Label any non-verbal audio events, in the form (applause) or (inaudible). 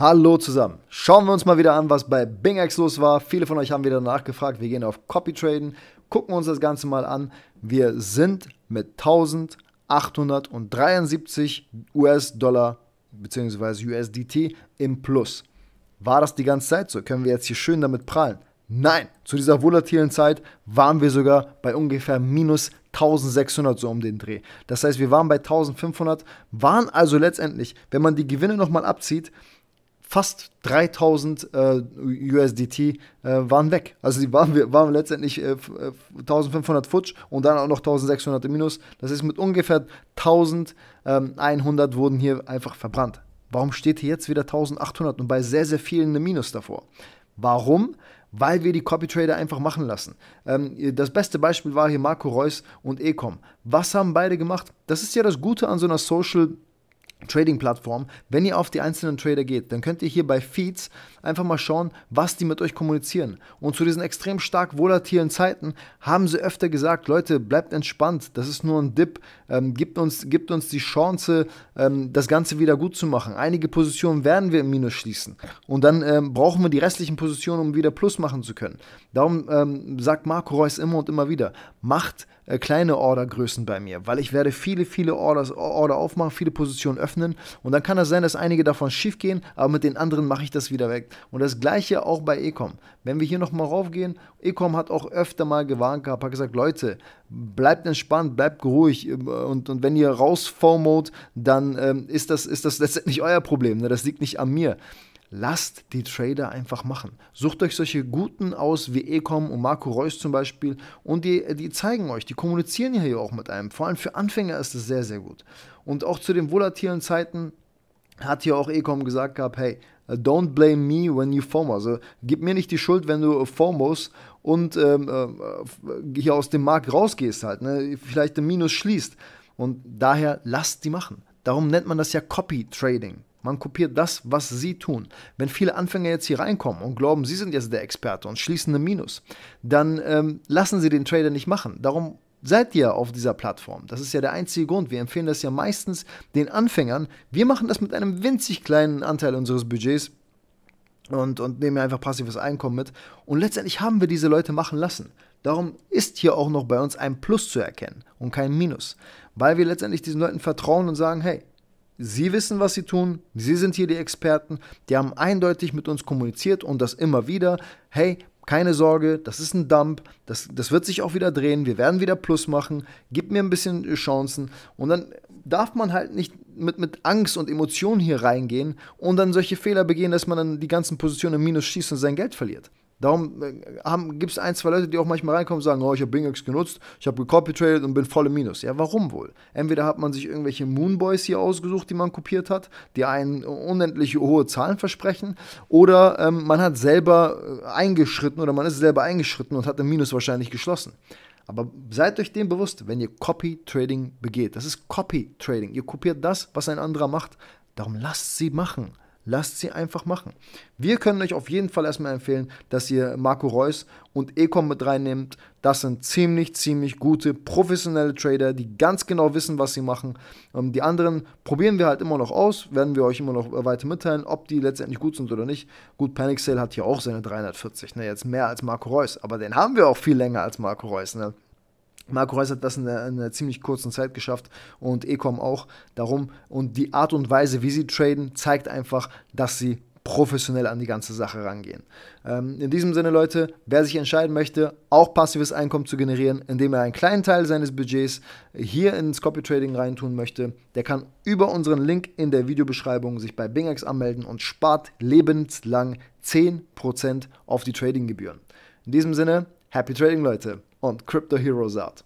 Hallo zusammen. Schauen wir uns mal wieder an, was bei BingX los war. Viele von euch haben wieder nachgefragt. Wir gehen auf Copy Traden, gucken uns das Ganze mal an. Wir sind mit 1873 US-Dollar bzw. USDT im Plus. War das die ganze Zeit so? Können wir jetzt hier schön damit prallen? Nein, zu dieser volatilen Zeit waren wir sogar bei ungefähr minus 1600 so um den Dreh. Das heißt, wir waren bei 1500, waren also letztendlich, wenn man die Gewinne nochmal abzieht, fast 3000 äh, USDT äh, waren weg. Also die waren, waren letztendlich äh, 1500 äh, futsch und dann auch noch 1600 im Minus. Das ist mit ungefähr 1100 ähm, wurden hier einfach verbrannt. Warum steht hier jetzt wieder 1800 und bei sehr, sehr vielen eine Minus davor? Warum? Weil wir die Copy Trader einfach machen lassen. Ähm, das beste Beispiel war hier Marco Reus und Ecom. Was haben beide gemacht? Das ist ja das Gute an so einer Social Trading-Plattform, wenn ihr auf die einzelnen Trader geht, dann könnt ihr hier bei Feeds einfach mal schauen, was die mit euch kommunizieren. Und zu diesen extrem stark volatilen Zeiten haben sie öfter gesagt, Leute, bleibt entspannt, das ist nur ein Dip, ähm, gibt, uns, gibt uns die Chance, ähm, das Ganze wieder gut zu machen. Einige Positionen werden wir im Minus schließen und dann ähm, brauchen wir die restlichen Positionen, um wieder Plus machen zu können. Darum ähm, sagt Marco Reus immer und immer wieder, macht äh, kleine Ordergrößen bei mir, weil ich werde viele, viele Orders, Order aufmachen, viele Positionen öffnen öffnen und dann kann es sein, dass einige davon schief gehen, aber mit den anderen mache ich das wieder weg. Und das gleiche auch bei Ecom. Wenn wir hier nochmal raufgehen, Ecom hat auch öfter mal gewarnt gehabt, hat gesagt, Leute, bleibt entspannt, bleibt ruhig ähm, und, und wenn ihr raus FOMOt, dann ähm, ist, das, ist das letztendlich (laughs) euer Problem, ne? das liegt nicht an mir lasst die Trader einfach machen. Sucht euch solche Guten aus wie Ecom und Marco Reus zum Beispiel und die, die zeigen euch, die kommunizieren ja hier auch mit einem. Vor allem für Anfänger ist es sehr, sehr gut. Und auch zu den volatilen Zeiten hat hier auch Ecom gesagt gehabt, hey, don't blame me when you FOMO. Also gib mir nicht die Schuld, wenn du FOMOs und ähm, äh, hier aus dem Markt rausgehst halt, ne? vielleicht im Minus schließt. Und daher lasst die machen. Darum nennt man das ja Copy Trading. Man kopiert das, was sie tun. Wenn viele Anfänger jetzt hier reinkommen und glauben, sie sind jetzt der Experte und schließen ein Minus, dann ähm, lassen sie den Trader nicht machen. Darum seid ihr auf dieser Plattform. Das ist ja der einzige Grund. Wir empfehlen das ja meistens den Anfängern. Wir machen das mit einem winzig kleinen Anteil unseres Budgets und, und nehmen einfach passives Einkommen mit. Und letztendlich haben wir diese Leute machen lassen. Darum ist hier auch noch bei uns ein Plus zu erkennen und kein Minus weil wir letztendlich diesen Leuten vertrauen und sagen, hey, sie wissen, was sie tun, sie sind hier die Experten, die haben eindeutig mit uns kommuniziert und das immer wieder, hey, keine Sorge, das ist ein Dump, das, das wird sich auch wieder drehen, wir werden wieder Plus machen, gib mir ein bisschen äh, Chancen und dann darf man halt nicht mit, mit Angst und Emotionen hier reingehen und dann solche Fehler begehen, dass man dann die ganzen Positionen im Minus schießt und sein Geld verliert. Darum äh, gibt es ein, zwei Leute, die auch manchmal reinkommen und sagen, oh, ich habe Bingex genutzt, ich habe gecopy-traded und bin voll im Minus. Ja, warum wohl? Entweder hat man sich irgendwelche Moonboys hier ausgesucht, die man kopiert hat, die einen unendlich hohe Zahlen versprechen, oder ähm, man hat selber äh, eingeschritten oder man ist selber eingeschritten und hat im Minus wahrscheinlich geschlossen. Aber seid euch dem bewusst, wenn ihr Copy-Trading begeht. Das ist Copy-Trading. Ihr kopiert das, was ein anderer macht. Darum lasst sie machen lasst sie einfach machen. Wir können euch auf jeden Fall erstmal empfehlen, dass ihr Marco Reus und Ecom mit reinnehmt. Das sind ziemlich, ziemlich gute, professionelle Trader, die ganz genau wissen, was sie machen. Ähm, die anderen probieren wir halt immer noch aus, werden wir euch immer noch weiter mitteilen, ob die letztendlich gut sind oder nicht. Gut, Panic Sale hat hier auch seine 340, ne? jetzt mehr als Marco Reus, aber den haben wir auch viel länger als Marco Reus. Ne? Marco Reus hat das in einer, in einer, ziemlich kurzen Zeit geschafft und Ecom auch darum. Und die Art und Weise, wie sie traden, zeigt einfach, dass sie professionell an die ganze Sache rangehen. Ähm, in diesem Sinne, Leute, wer sich entscheiden möchte, auch passives Einkommen zu generieren, indem er einen kleinen Teil seines Budgets hier ins Copy Trading reintun möchte, der kann über unseren Link in der Videobeschreibung sich bei Bingex anmelden und spart lebenslang 10% auf die Tradinggebühren. In diesem Sinne, Happy Trading, Leute, und Crypto Heroes out.